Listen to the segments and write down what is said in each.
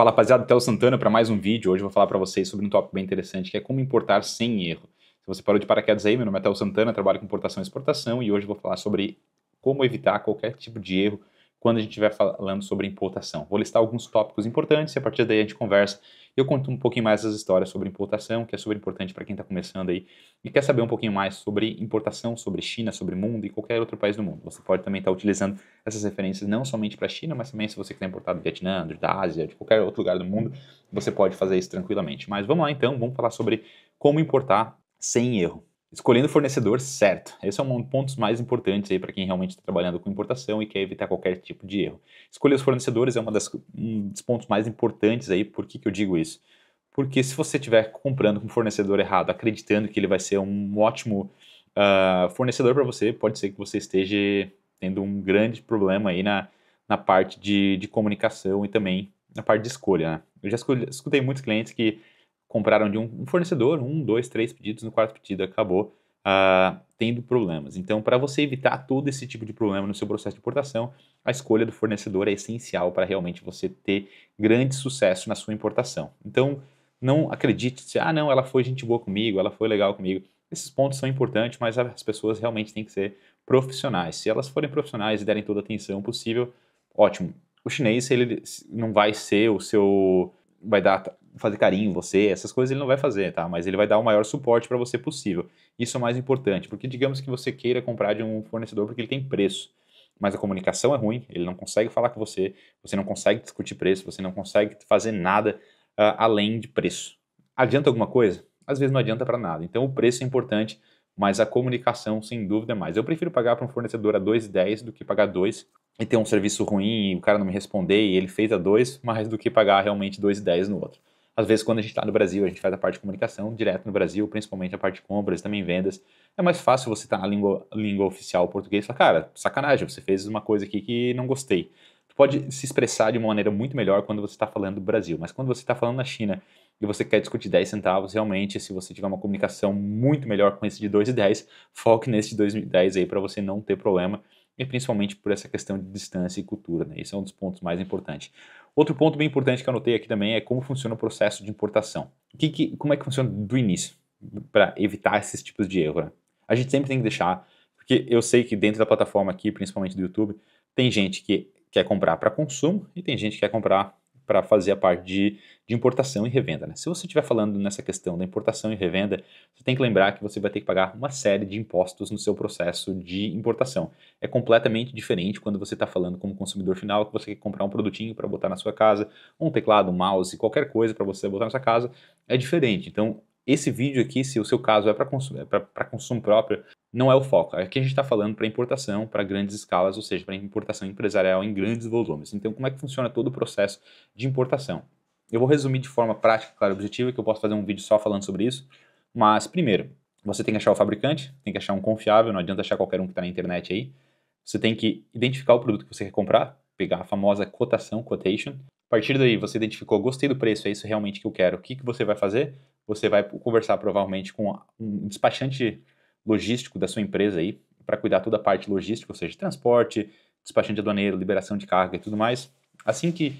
Fala rapaziada, Tel Santana para mais um vídeo. Hoje eu vou falar para vocês sobre um tópico bem interessante que é como importar sem erro. Se você parou de paraquedas aí, meu nome é Tel Santana, trabalho com importação e exportação e hoje eu vou falar sobre como evitar qualquer tipo de erro quando a gente estiver falando sobre importação. Vou listar alguns tópicos importantes e a partir daí a gente conversa eu conto um pouquinho mais as histórias sobre importação, que é super importante para quem está começando aí e quer saber um pouquinho mais sobre importação, sobre China, sobre mundo e qualquer outro país do mundo. Você pode também estar tá utilizando essas referências não somente para a China, mas também se você quiser importar do Vietnã, da Ásia, de qualquer outro lugar do mundo, você pode fazer isso tranquilamente. Mas vamos lá então, vamos falar sobre como importar sem erro. Escolhendo o fornecedor certo. Esse é um dos pontos mais importantes aí para quem realmente está trabalhando com importação e quer evitar qualquer tipo de erro. Escolher os fornecedores é das, um dos pontos mais importantes aí. Por que, que eu digo isso? Porque se você estiver comprando com um fornecedor errado, acreditando que ele vai ser um ótimo uh, fornecedor para você, pode ser que você esteja tendo um grande problema aí na, na parte de, de comunicação e também na parte de escolha. Né? Eu já escolhi, escutei muitos clientes que compraram de um fornecedor, um, dois, três pedidos, no quarto pedido acabou ah, tendo problemas. Então, para você evitar todo esse tipo de problema no seu processo de importação, a escolha do fornecedor é essencial para realmente você ter grande sucesso na sua importação. Então, não acredite se, ah, não, ela foi gente boa comigo, ela foi legal comigo. Esses pontos são importantes, mas as pessoas realmente têm que ser profissionais. Se elas forem profissionais e derem toda a atenção possível, ótimo. O chinês, ele não vai ser o seu vai dar fazer carinho em você, essas coisas ele não vai fazer, tá? Mas ele vai dar o maior suporte para você possível. Isso é o mais importante, porque digamos que você queira comprar de um fornecedor porque ele tem preço, mas a comunicação é ruim, ele não consegue falar com você, você não consegue discutir preço, você não consegue fazer nada uh, além de preço. Adianta alguma coisa? Às vezes não adianta para nada. Então o preço é importante, mas a comunicação sem dúvida é mais. Eu prefiro pagar para um fornecedor a 2,10 do que pagar 2 e ter um serviço ruim e o cara não me responder e ele fez a 2, mais do que pagar realmente 2,10 no outro. Às vezes, quando a gente está no Brasil, a gente faz a parte de comunicação direto no Brasil, principalmente a parte de compras, também vendas. É mais fácil você estar tá na língua, língua oficial português e falar, cara, sacanagem, você fez uma coisa aqui que não gostei. Tu pode se expressar de uma maneira muito melhor quando você está falando do Brasil, mas quando você está falando na China e você quer discutir 10 centavos, realmente, se você tiver uma comunicação muito melhor com esse de 2 e foque nesse de 2 e aí para você não ter problema e principalmente por essa questão de distância e cultura. Né? Esse é um dos pontos mais importantes. Outro ponto bem importante que eu anotei aqui também é como funciona o processo de importação. Que, que, como é que funciona do início para evitar esses tipos de erro? Né? A gente sempre tem que deixar, porque eu sei que dentro da plataforma aqui, principalmente do YouTube, tem gente que quer comprar para consumo e tem gente que quer comprar para fazer a parte de, de importação e revenda. Né? Se você estiver falando nessa questão da importação e revenda, você tem que lembrar que você vai ter que pagar uma série de impostos no seu processo de importação. É completamente diferente quando você está falando como consumidor final, que você quer comprar um produtinho para botar na sua casa, um teclado, um mouse, qualquer coisa para você botar na sua casa, é diferente. Então, esse vídeo aqui, se o seu caso é para consumo, é consumo próprio, não é o foco. Aqui a gente está falando para importação para grandes escalas, ou seja, para importação empresarial em grandes volumes. Então, como é que funciona todo o processo de importação? Eu vou resumir de forma prática, clara e objetiva, que eu posso fazer um vídeo só falando sobre isso. Mas, primeiro, você tem que achar o fabricante, tem que achar um confiável, não adianta achar qualquer um que está na internet aí. Você tem que identificar o produto que você quer comprar, pegar a famosa cotação, quotation. A partir daí, você identificou, gostei do preço, é isso realmente que eu quero. O que, que você vai fazer? Você vai conversar provavelmente com um despachante logístico da sua empresa aí, para cuidar toda a parte logística, ou seja, transporte, despachante aduaneiro, liberação de carga e tudo mais. Assim que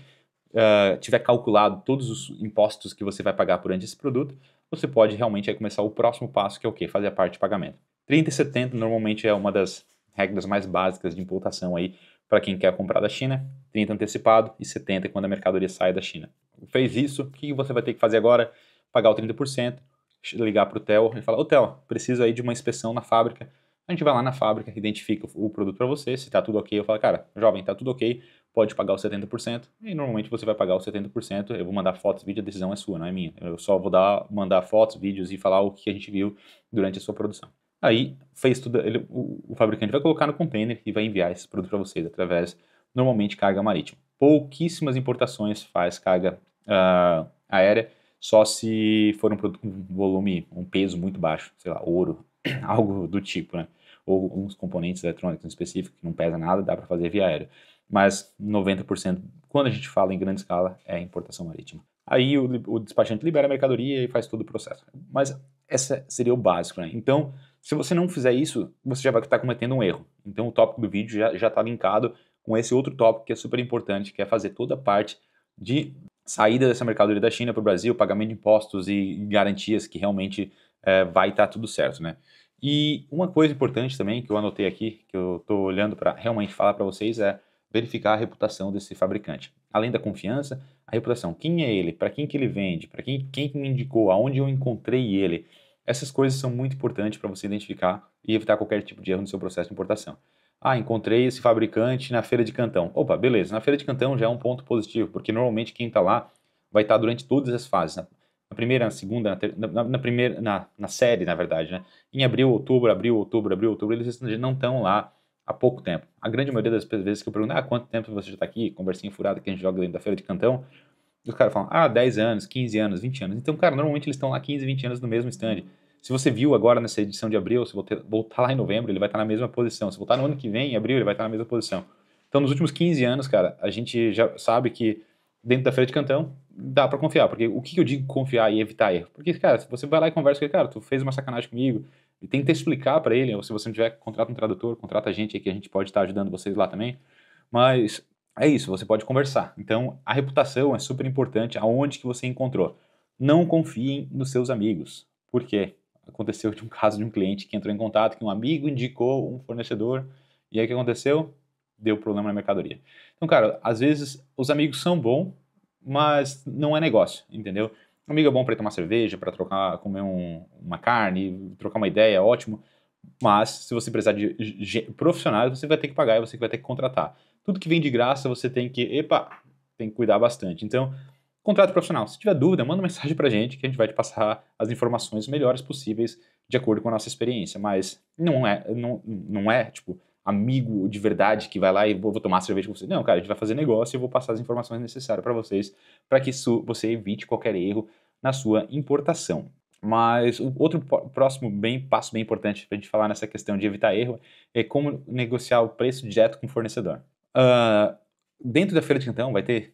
uh, tiver calculado todos os impostos que você vai pagar por esse produto, você pode realmente começar o próximo passo, que é o quê? Fazer a parte de pagamento. 30 e 70 normalmente é uma das regras mais básicas de importação aí para quem quer comprar da China, 30 antecipado e 70 quando a mercadoria sai da China. Fez isso, o que você vai ter que fazer agora? Pagar o 30%, ligar para o Theo e falar, ô Theo, preciso aí de uma inspeção na fábrica. A gente vai lá na fábrica, identifica o produto para você, se está tudo ok, eu falo, cara, jovem, está tudo ok, pode pagar os 70%, e normalmente você vai pagar os 70%, eu vou mandar fotos, vídeo, a decisão é sua, não é minha. Eu só vou dar, mandar fotos, vídeos e falar o que a gente viu durante a sua produção. Aí fez tudo, ele, o, o, fabricante vai colocar no container e vai enviar esse produto para vocês através, normalmente, carga marítima. Pouquíssimas importações faz carga uh, aérea, só se for um, produto, um volume, um peso muito baixo, sei lá, ouro, algo do tipo, né? Ou uns componentes eletrônicos específicos que não pesa nada, dá para fazer via aérea. Mas 90%, quando a gente fala em grande escala, é importação marítima. Aí o, o despachante libera a mercadoria e faz todo o processo. Mas essa seria o básico, né? Então, se você não fizer isso, você já vai estar tá cometendo um erro. Então, o tópico do vídeo já está linkado com esse outro tópico que é super importante, que é fazer toda a parte de saída dessa mercadoria da China para o Brasil, pagamento de impostos e garantias que realmente é, vai estar tá tudo certo, né? E uma coisa importante também que eu anotei aqui, que eu estou olhando para realmente falar para vocês, é verificar a reputação desse fabricante. Além da confiança, a reputação. Quem é ele? Para quem que ele vende? Para quem, quem me indicou? Aonde eu encontrei ele? Essas coisas são muito importantes para você identificar e evitar qualquer tipo de erro no seu processo de importação. Ah, encontrei esse fabricante na feira de Cantão. Opa, beleza. Na feira de Cantão já é um ponto positivo, porque normalmente quem está lá vai estar tá durante todas as fases. Na, né? na primeira, na segunda, na, ter, na, na primeira, na, na série, na verdade, né? Em abril, outubro, abril, outubro, abril, outubro, eles não estão lá há pouco tempo. A grande maioria das vezes que eu pergunto, ah, quanto tempo você já está aqui? Conversinha furada que a gente joga dentro da feira de Cantão. Os caras falam, ah, 10 anos, 15 anos, 20 anos. Então, cara, normalmente eles estão lá 15, 20 anos no mesmo stand. Se você viu agora nessa edição de abril, se voltar lá em novembro, ele vai estar na mesma posição. Se voltar no ano que vem, em abril, ele vai estar na mesma posição. Então, nos últimos 15 anos, cara, a gente já sabe que dentro da feira de cantão dá para confiar. Porque o que eu digo confiar e evitar erro? Porque, cara, se você vai lá e conversa com ele, cara, tu fez uma sacanagem comigo, e tenta explicar para ele, ou se você não tiver, contrata um tradutor, contrata a gente aí que a gente pode estar ajudando vocês lá também. Mas é isso, você pode conversar. Então, a reputação é super importante, aonde que você encontrou. Não confiem nos seus amigos. Por quê? aconteceu de um caso de um cliente que entrou em contato, que um amigo indicou um fornecedor, e aí o que aconteceu? Deu problema na mercadoria. Então, cara, às vezes os amigos são bons, mas não é negócio, entendeu? Um amigo é bom para tomar cerveja, para trocar, comer um, uma carne, trocar uma ideia, é ótimo. Mas se você precisar de profissionais, você vai ter que pagar e você vai ter que contratar. Tudo que vem de graça, você tem que, epa, tem que cuidar bastante. Então, contrato profissional. Se tiver dúvida, manda uma mensagem para a gente que a gente vai te passar as informações melhores possíveis de acordo com a nossa experiência. Mas não é, não, não é tipo, amigo de verdade que vai lá e vou, tomar cerveja com você. Não, cara, a gente vai fazer negócio e eu vou passar as informações necessárias para vocês para que isso, você evite qualquer erro na sua importação. Mas o outro próximo bem, passo bem importante para a gente falar nessa questão de evitar erro é como negociar o preço direto com o fornecedor. Uh, dentro da feira de Quintão vai ter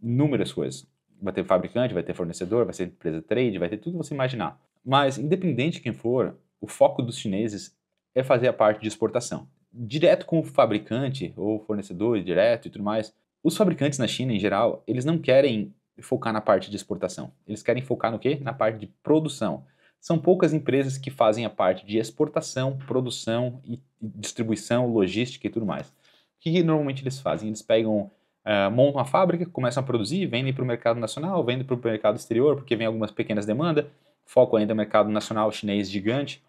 inúmeras coisas. Vai ter fabricante, vai ter fornecedor, vai ser empresa trade, vai ter tudo que você imaginar. Mas, independente de quem for, o foco dos chineses é fazer a parte de exportação. Direto com o fabricante ou fornecedor direto e tudo mais, os fabricantes na China, em geral, eles não querem focar na parte de exportação. Eles querem focar no quê? Na parte de produção. São poucas empresas que fazem a parte de exportação, produção e distribuição, logística e tudo mais. O que normalmente eles fazem? Eles pegam é, montam a fábrica, começam a produzir, vendem para o mercado nacional, vendem para o mercado exterior, porque vem algumas pequenas demandas, foco ainda no mercado nacional chinês gigante.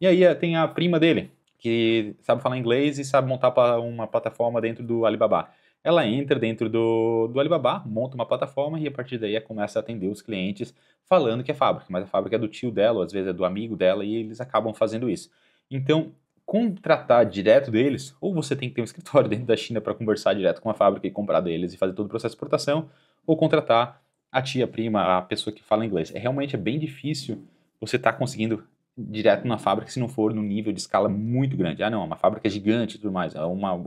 E aí é, tem a prima dele, que sabe falar inglês e sabe montar uma plataforma dentro do Alibaba. Ela entra dentro do, do Alibaba, monta uma plataforma e a partir daí é, começa a atender os clientes falando que é fábrica, mas a fábrica é do tio dela, ou às vezes é do amigo dela, e eles acabam fazendo isso. Então, contratar direto deles, ou você tem que ter um escritório dentro da China para conversar direto com a fábrica e comprar deles e fazer todo o processo de exportação, ou contratar a tia, a prima, a pessoa que fala inglês. É realmente é bem difícil você estar tá conseguindo direto na fábrica se não for num nível de escala muito grande. Ah, não, é uma fábrica gigante e tudo mais, é uma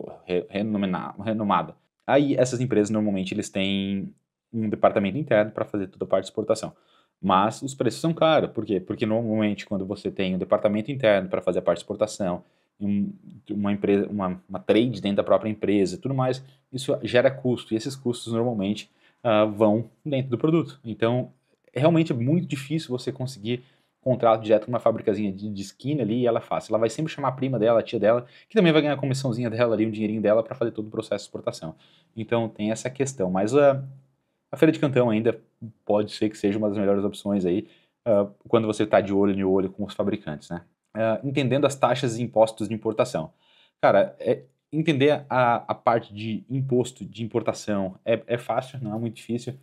renomada. Aí essas empresas normalmente eles têm um departamento interno para fazer toda a parte de exportação. Mas os preços são caros, por quê? Porque normalmente quando você tem um departamento interno para fazer a parte de exportação, uma empresa, uma, uma, trade dentro da própria empresa, tudo mais, isso gera custo e esses custos normalmente uh, vão dentro do produto. Então, é realmente é muito difícil você conseguir contrato direto com uma fabricazinha de, de, esquina ali e ela é faz. Ela vai sempre chamar a prima dela, a tia dela, que também vai ganhar a comissãozinha dela ali, um dinheirinho dela para fazer todo o processo de exportação. Então tem essa questão. Mas a, a feira de cantão ainda pode ser que seja uma das melhores opções aí uh, quando você está de olho no olho com os fabricantes, né? uh, entendendo as taxas e impostos de importação. Cara, é, entender a, a, parte de imposto de importação é, é, fácil, não é muito difícil.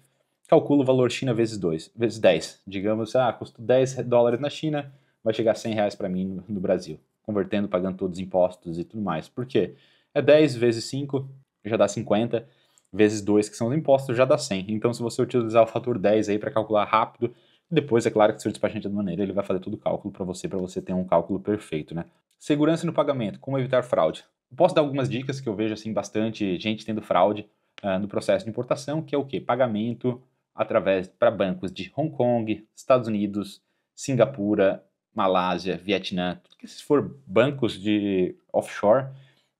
Calcula o valor China vezes 2, vezes 10. Digamos, ah, custo 10 dólares na China, vai chegar a 100 reais para mim no, no Brasil. Convertendo, pagando todos os impostos e tudo mais. Por quê? É 10 vezes 5, já dá 50 vezes 2, que são os impostos, já dá 100. Então, se você utilizar o fator 10 aí para calcular rápido, depois, é claro que o seu despachante é maneira, ele vai fazer todo o cálculo para você, para você ter um cálculo perfeito, né? Segurança no pagamento, como evitar fraude. Eu posso dar algumas dicas que eu vejo assim bastante gente tendo fraude uh, no processo de importação, que é o quê? Pagamento através para bancos de Hong Kong, Estados Unidos, Singapura, Malásia, Vietnã, tudo que se for bancos de offshore,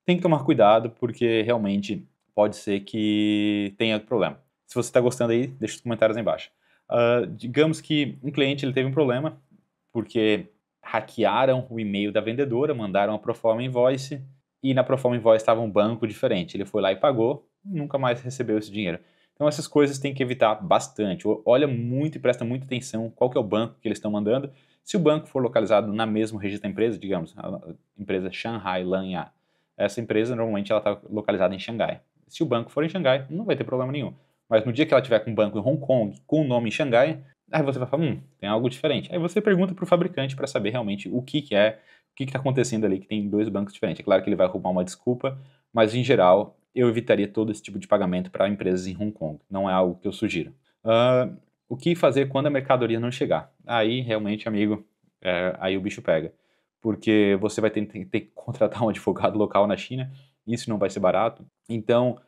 tem que tomar cuidado porque realmente pode ser que tenha problema. Se você está gostando aí, deixa os comentários aí embaixo. Uh, digamos que um cliente ele teve um problema porque hackearam o e-mail da vendedora, mandaram a Proforma Invoice e na Proforma Invoice estava um banco diferente. Ele foi lá e pagou, nunca mais recebeu esse dinheiro. Então essas coisas tem que evitar bastante. Olha muito e presta muita atenção qual que é o banco que eles estão mandando. Se o banco for localizado na mesma registro da empresa, digamos, a empresa Shanghai Lanya, essa empresa normalmente ela está localizada em Xangai. Se o banco for em Xangai, não vai ter problema nenhum. Mas no dia que ela tiver com um banco em Hong Kong, com o um nome em Xangai, aí você vai falar, hum, tem algo diferente. Aí você pergunta para o fabricante para saber realmente o que, que é, o que está acontecendo ali, que tem dois bancos diferentes. É claro que ele vai arrumar uma desculpa, mas em geral eu evitaria todo esse tipo de pagamento para empresas em Hong Kong. Não é algo que eu sugiro. Uh, o que fazer quando a mercadoria não chegar? Aí realmente, amigo, é, aí o bicho pega. Porque você vai ter, ter, ter que contratar um advogado local na China, isso não vai ser barato. Então,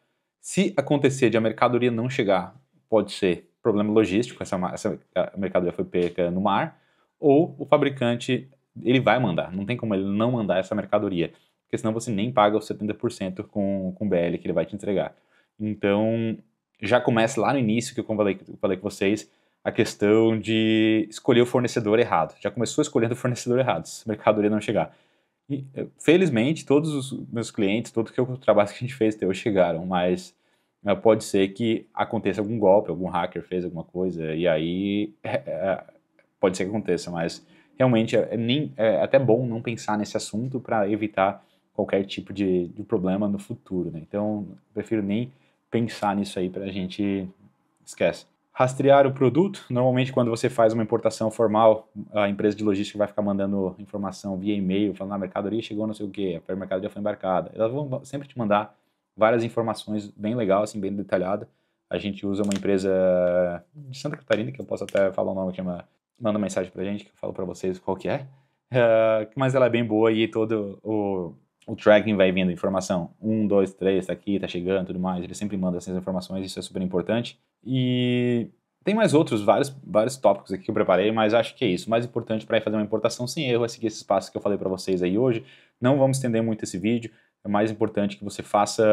se acontecer de a mercadoria não chegar, pode ser problema logístico, essa, essa mercadoria foi perca no mar, ou o fabricante ele vai mandar, não tem como ele não mandar essa mercadoria, porque senão você nem paga os 70% com o BL que ele vai te entregar. Então, já começa lá no início, que eu falei, eu falei com vocês, a questão de escolher o fornecedor errado. Já começou escolhendo o fornecedor errado, se a mercadoria não chegar. Eh, felizmente, todos os meus clientes, todo o trabalho que a gente fez até hoje chegaram, mas eh, pode ser que aconteça algum golpe, algum hacker fez alguma coisa, e aí é, pode ser que aconteça, mas realmente é, é, nem, é até bom não pensar nesse assunto para evitar qualquer tipo de, de, problema no futuro, né? Então, prefiro nem pensar nisso aí para a gente esquece. Rastrear o produto, normalmente quando você faz uma importação formal, a empresa de logística vai ficar mandando informação via e-mail, falando, ah, a mercadoria chegou não sei o quê, a mercadoria foi embarcada. Elas vão sempre te mandar várias informações bem legal, assim, bem detalhada. A gente usa uma empresa de Santa Catarina, que eu posso até falar o nome, que chama... Manda mensagem pra gente, que eu falo para vocês qual que é. Uh, mas ela é bem boa e todo o o tracking vai vindo informação, um, dois, três, tá aqui, tá chegando, tudo mais, ele sempre manda essas informações, isso é super importante. E tem mais outros, vários, vários tópicos aqui que eu preparei, mas acho que é isso. O mais importante para fazer uma importação sem erro é seguir esses passos que eu falei para vocês aí hoje. Não vamos estender muito esse vídeo, é mais importante que você faça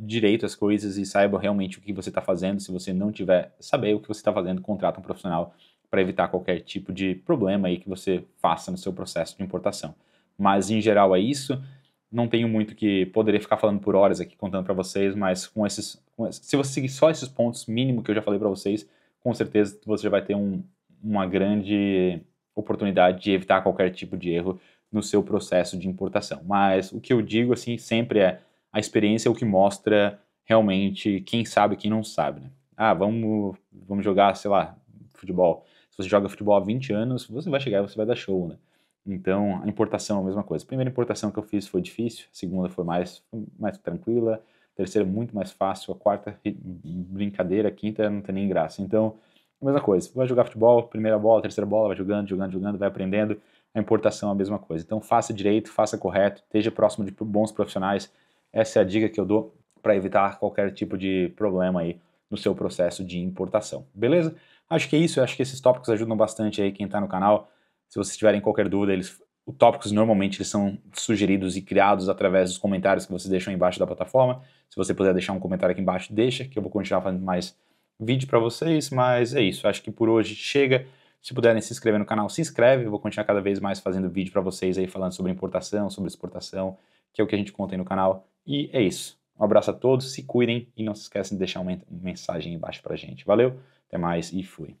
direito as coisas e saiba realmente o que você está fazendo. Se você não tiver, saber o que você está fazendo, contrata um profissional para evitar qualquer tipo de problema aí que você faça no seu processo de importação. Mas em geral é isso não tenho muito que poderia ficar falando por horas aqui contando para vocês, mas com esses, com esses, se você seguir só esses pontos mínimo que eu já falei para vocês, com certeza você vai ter um, uma grande oportunidade de evitar qualquer tipo de erro no seu processo de importação. Mas o que eu digo assim sempre é a experiência é o que mostra realmente quem sabe e quem não sabe. Né? Ah, vamos, vamos jogar, sei lá, futebol. Se você joga futebol há 20 anos, você vai chegar e você vai dar show, né? Então, a importação é a mesma coisa. A primeira importação que eu fiz foi difícil, a segunda foi mais, mais tranquila, a terceira muito mais fácil, a quarta brincadeira, a quinta não tem nem graça. Então, a mesma coisa. Vai jogar futebol, primeira bola, terceira bola, vai jogando, jogando, jogando, vai aprendendo. A importação é a mesma coisa. Então, faça direito, faça correto, esteja próximo de bons profissionais. Essa é a dica que eu dou para evitar qualquer tipo de problema aí no seu processo de importação. Beleza? Acho que é isso, acho que esses tópicos ajudam bastante aí quem está no canal se vocês tiverem qualquer dúvida, eles, os tópicos normalmente eles são sugeridos e criados através dos comentários que vocês deixam embaixo da plataforma. Se você puder deixar um comentário aqui embaixo, deixa, que eu vou continuar fazendo mais vídeo para vocês, mas é isso. Acho que por hoje chega. Se puderem né, se inscrever no canal, se inscreve. Eu vou continuar cada vez mais fazendo vídeo para vocês aí falando sobre importação, sobre exportação, que é o que a gente conta aí no canal. E é isso. Um abraço a todos, se cuidem e não se esquecem de deixar uma mensagem embaixo pra gente. Valeu, até mais e fui.